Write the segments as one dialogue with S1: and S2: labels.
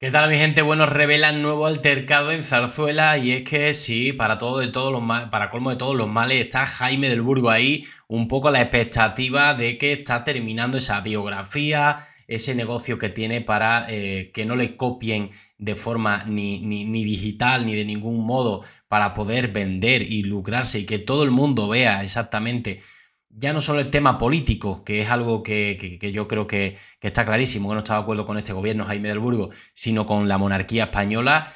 S1: ¿Qué tal mi gente? Bueno, revelan nuevo altercado en Zarzuela y es que sí, para todo de todos los para colmo de todos los males está Jaime del Burgo ahí, un poco la expectativa de que está terminando esa biografía, ese negocio que tiene para eh, que no le copien de forma ni, ni, digital ni de ningún modo para poder vender y lucrarse y que todo el mundo vea exactamente ya no solo el tema político, que es algo que, yo creo que, está clarísimo, que no está de acuerdo con este gobierno Jaime del Burgo, sino con la monarquía española.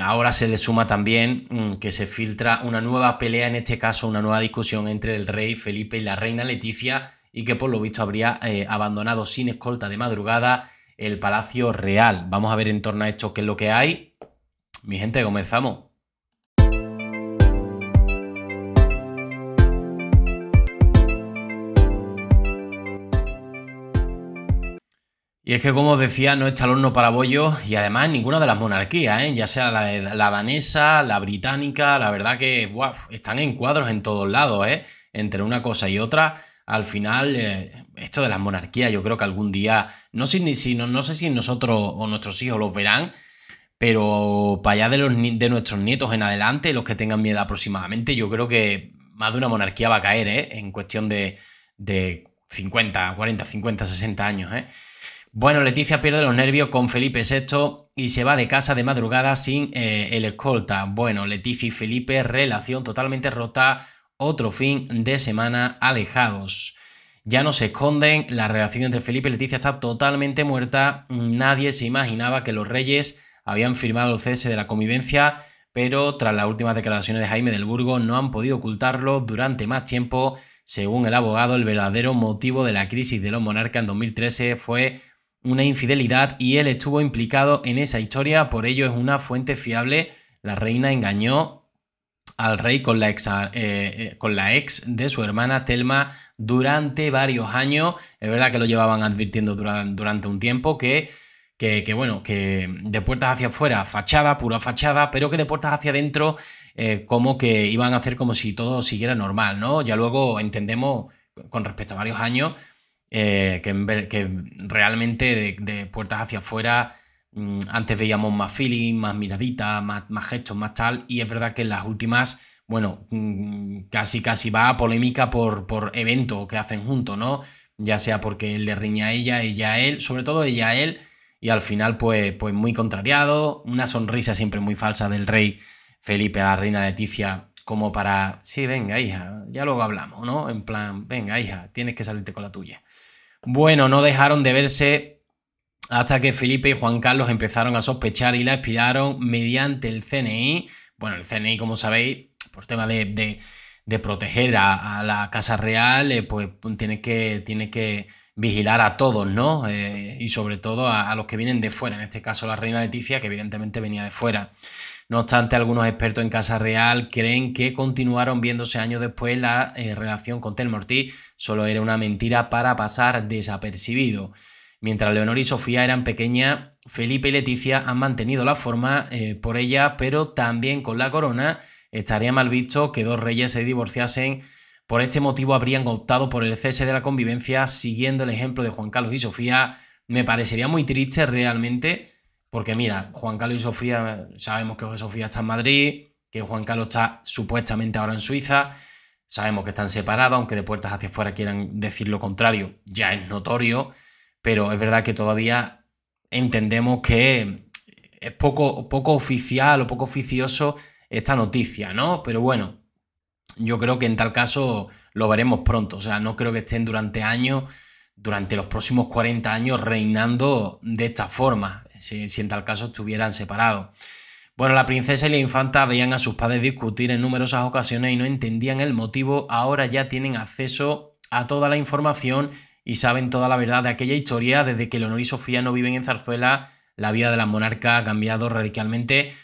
S1: Ahora se le suma también mm, que se filtra una nueva pelea, en este caso una nueva discusión entre el rey Felipe y la reina Leticia, y que por lo visto habría eh, abandonado sin escolta de madrugada el Palacio Real. Vamos a ver en torno a esto qué es lo que hay. Mi gente, comenzamos. Y es que, como os decía, no es el horno para bollo y además ninguna de las monarquías, ¿eh? ya sea la, la, danesa, la británica, la verdad que están en cuadros en todos lados, ¿eh? entre una cosa y otra. Al final, eh, esto de las monarquías, yo creo que algún día, no sé, si, no, sé si nosotros o nuestros hijos los verán, pero para allá de, los, de nuestros nietos en adelante, los que tengan miedo aproximadamente, yo creo que más de una monarquía va a caer ¿eh? en cuestión de, de 50, 40, 50, 60 años. ¿eh? Bueno, Leticia pierde los nervios con Felipe VI y se va de casa de madrugada sin eh, el escolta. Bueno, Leticia y Felipe, relación totalmente rota, otro fin de semana alejados. Ya no se esconden, la relación entre Felipe y Leticia está totalmente muerta. Nadie se imaginaba que los reyes habían firmado el cese de la convivencia, pero tras las últimas declaraciones de Jaime del Burgo no han podido ocultarlo durante más tiempo. Según el abogado, el verdadero motivo de la crisis de los monarcas en 2013 fue una infidelidad y él estuvo implicado en esa historia, por ello es una fuente fiable. La reina engañó al rey con la ex, eh, eh, con la ex de su hermana Telma durante varios años. Es verdad que lo llevaban advirtiendo durante un tiempo que, que, bueno, que de puertas hacia afuera, fachada, pura fachada, pero que de puertas hacia adentro, eh, como que iban a hacer como si todo siguiera normal, ¿no? Ya luego entendemos, con respecto a varios años, eh, que, que, realmente de, puertas hacia afuera mm, antes veíamos más feeling, más miradita, más, gestos, más tal, y es verdad que en las últimas bueno, mm, casi casi va a polémica por, por evento que hacen juntos, ¿no? Ya sea porque él le riña a ella, ella a él, sobre todo ella a él, y al final, pues, pues muy contrariado, una sonrisa siempre muy falsa del rey Felipe a la reina Leticia, como para, sí, venga, hija, ya luego hablamos, ¿no? En plan, venga, hija, tienes que salirte con la tuya. Bueno, no dejaron de verse hasta que Felipe y Juan Carlos empezaron a sospechar y la espiaron mediante el CNI. Bueno, el CNI, como sabéis, por tema de, de, proteger a, la Casa Real, eh, pues, pues tiene que, tiene que vigilar a todos, ¿no? Eh, y sobre todo a, a, los que vienen de fuera, en este caso la reina Leticia, que evidentemente venía de fuera. No obstante, algunos expertos en Casa Real creen que continuaron viéndose años después la eh, relación con Telmortí. solo era una mentira para pasar desapercibido. Mientras Leonor y Sofía eran pequeñas, Felipe y Leticia han mantenido la forma eh, por ella, pero también con la corona estaría mal visto que dos reyes se divorciasen. Por este motivo habrían optado por el cese de la convivencia siguiendo el ejemplo de Juan Carlos y Sofía. Me parecería muy triste realmente porque mira, Juan Carlos y Sofía, sabemos que Sofía está en Madrid, que Juan Carlos está supuestamente ahora en Suiza, sabemos que están separados, aunque de puertas hacia afuera quieran decir lo contrario, ya es notorio, pero es verdad que todavía entendemos que es poco, poco oficial o poco oficioso esta noticia, ¿no? Pero bueno, yo creo que en tal caso lo veremos pronto. O sea, no creo que estén durante años, durante los próximos 40 años, reinando de esta forma si, en tal caso estuvieran separados. Bueno, la princesa y la infanta veían a sus padres discutir en numerosas ocasiones y no entendían el motivo. Ahora ya tienen acceso a toda la información y saben toda la verdad de aquella historia. Desde que Leonor y Sofía no viven en Zarzuela, la vida de la monarca ha cambiado radicalmente.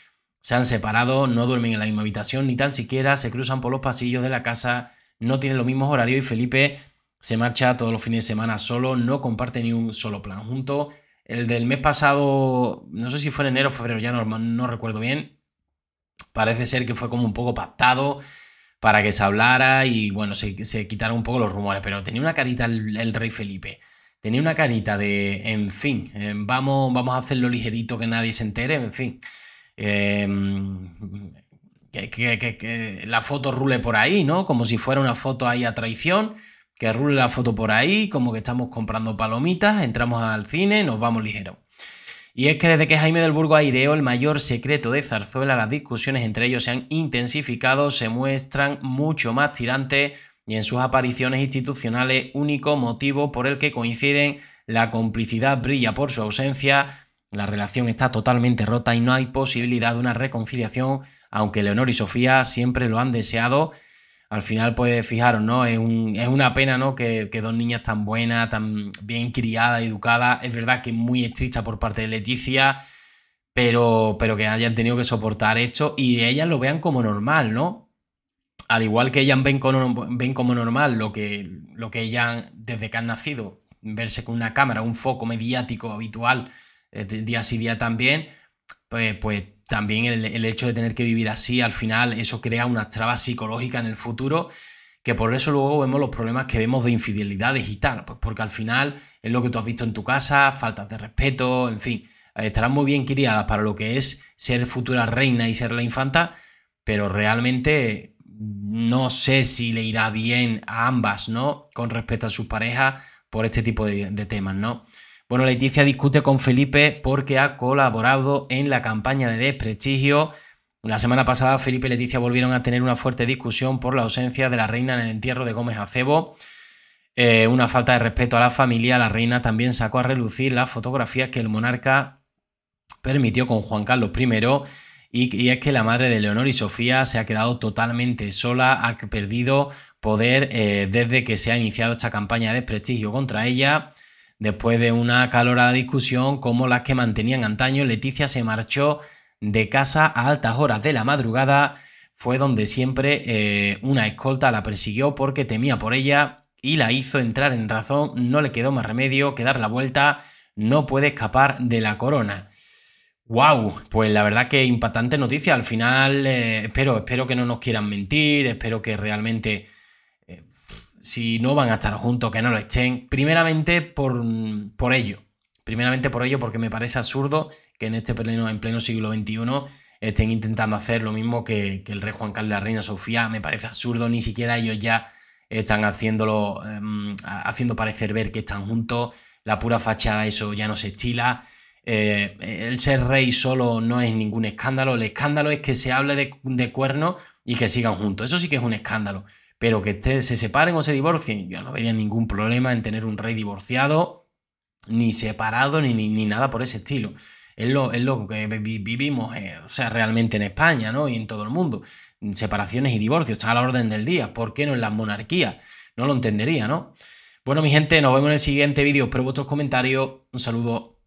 S1: Se han separado, no duermen en la misma habitación, ni tan siquiera se cruzan por los pasillos de la casa, no tienen los mismos horarios y Felipe se marcha todos los fines de semana solo, no comparte ni un solo plan juntos. El del mes pasado, no sé si fue en enero o febrero, ya no, no recuerdo bien. Parece ser que fue como un poco pactado para que se hablara y bueno, se, se quitaron un poco los rumores, pero tenía una carita el, rey Felipe. Tenía una carita de, en fin, em, vamos, vamos a hacerlo ligerito que nadie se entere, en fin. Em, que, la foto rule por ahí, ¿no? Como si fuera una foto ahí a traición que rule la foto por ahí, como que estamos comprando palomitas, entramos al cine, nos vamos ligero. Y es que desde que Jaime del Burgo aireó el mayor secreto de Zarzuela, las discusiones entre ellos se han intensificado, se muestran mucho más tirantes y en sus apariciones institucionales único motivo por el que coinciden la complicidad brilla por su ausencia, la relación está totalmente rota y no hay posibilidad de una reconciliación, aunque Leonor y Sofía siempre lo han deseado al final, pues fijaros, ¿no? Es, una pena, ¿no? Que, dos niñas tan buenas, tan bien criadas, educadas, es verdad que muy estricta por parte de Leticia, pero, pero que hayan tenido que soportar esto y ellas lo vean como normal, ¿no? Al igual que ellas ven como, ven como normal lo que, lo que ellas, desde que han nacido, verse con una cámara, un foco mediático habitual, eh, día sí día también, pues, pues también el, hecho de tener que vivir así, al final eso crea una trabas psicológica en el futuro, que por eso luego vemos los problemas que vemos de infidelidades y tal, pues porque al final es lo que tú has visto en tu casa, faltas de respeto, en fin, eh, estarán muy bien criadas para lo que es ser futura reina y ser la infanta, pero realmente no sé si le irá bien a ambas, ¿no? Con respecto a sus parejas por este tipo de, de temas, ¿no? Bueno, Leticia discute con Felipe porque ha colaborado en la campaña de desprestigio. La semana pasada Felipe y Leticia volvieron a tener una fuerte discusión por la ausencia de la reina en el entierro de Gómez Acebo. Eh, una falta de respeto a la familia. La reina también sacó a relucir las fotografías que el monarca permitió con Juan Carlos I. Y, es que la madre de Leonor y Sofía se ha quedado totalmente sola, ha perdido poder eh, desde que se ha iniciado esta campaña de desprestigio contra ella. Después de una calorada discusión como las que mantenían antaño, Leticia se marchó de casa a altas horas de la madrugada. Fue donde siempre eh, una escolta la persiguió porque temía por ella y la hizo entrar en razón. No le quedó más remedio que dar la vuelta. No puede escapar de la corona. ¡Wow! Pues la verdad que impactante noticia. Al final, eh, espero, espero que no nos quieran mentir, espero que realmente si no van a estar juntos, que no lo estén. Primeramente por, ello. Primeramente por ello, porque me parece absurdo que en este pleno, en pleno siglo XXI estén intentando hacer lo mismo que, el rey Juan Carlos y la reina Sofía. Me parece absurdo, ni siquiera ellos ya están haciéndolo, em, haciendo parecer ver que están juntos. La pura fachada, eso ya no se estila. Eh, el ser rey solo no es ningún escándalo. El escándalo es que se hable de, de y que sigan juntos. Eso sí que es un escándalo pero que se separen o se divorcien, yo no vería ningún problema en tener un rey divorciado, ni separado, ni, ni, nada por ese estilo. Es lo, es que vivimos, eh, o sea, realmente en España, ¿no? Y en todo el mundo. Separaciones y divorcios, está a la orden del día. ¿Por qué no en las monarquías? No lo entendería, ¿no? Bueno, mi gente, nos vemos en el siguiente vídeo. Espero vuestros comentarios. Un saludo.